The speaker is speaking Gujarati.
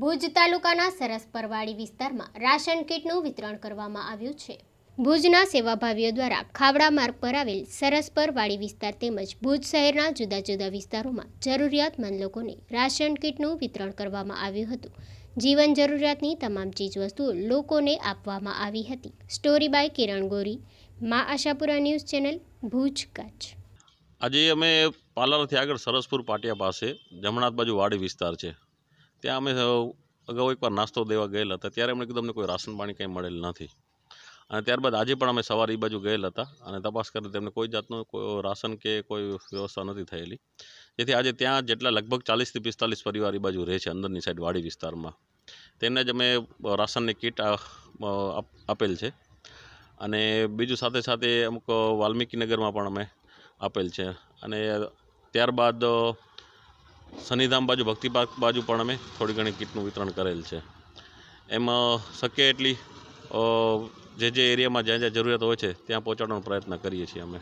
ભુજ તાલુકાના સરસ સરસપરવાડી વિસ્તારમાં રાશન કીટનું વિતરણ કરવામાં આવ્યું છે ભુજના સેવાભાવીઓ દ્વારા ખાવડા માર્ગ પર આવેલ સરસપરવાડી વિસ્તાર તેમજ ભુજ શહેરના જુદા જુદા વિસ્તારોમાં જરૂરિયાતમંદ લોકોને રાશન કીટનું વિતરણ કરવામાં આવ્યું હતું જીવન જરૂરિયાતની તમામ ચીજવસ્તુઓ લોકોને આપવામાં આવી હતી story by Kiran Gori Maa Ashapura news channel Bhuj Kutch આજે અમે પાર્લરથી આગળ સરસપુર પાટિયા પાસે જમણાત બાજુ વાડી વિસ્તાર છે ત્યાં અમે અગાઉ એકવાર નાસ્તો દેવા ગયેલા હતા ત્યારે અમને કીધું અમને કોઈ રાશન પાણી કંઈ મળેલ નથી અને ત્યારબાદ આજે પણ અમે સવારે એ બાજુ ગયેલા હતા અને તપાસ કરી તેમને કોઈ જાતનું કોઈ રાશન કે કોઈ વ્યવસ્થા નથી થયેલી જેથી આજે ત્યાં જેટલા લગભગ ચાલીસથી પિસ્તાલીસ પરિવાર એ બાજુ રહે છે અંદરની સાઈડ વાડી વિસ્તારમાં તેમને જ અમે રાશનની કીટ આપેલ છે અને બીજું સાથે સાથે અમુક વાલ્મીકીનગરમાં પણ અમે આપેલ છે અને ત્યારબાદ શનિધામ બાજુ ભક્તિપાર્ક બાજુ પણ અમે થોડી ઘણી કીટનું વિતરણ કરેલ છે એમાં શક્ય એટલી જે જે એરિયામાં જ્યાં જ્યાં જરૂરિયાત હોય છે ત્યાં પહોંચાડવાનો પ્રયત્ન કરીએ છીએ અમે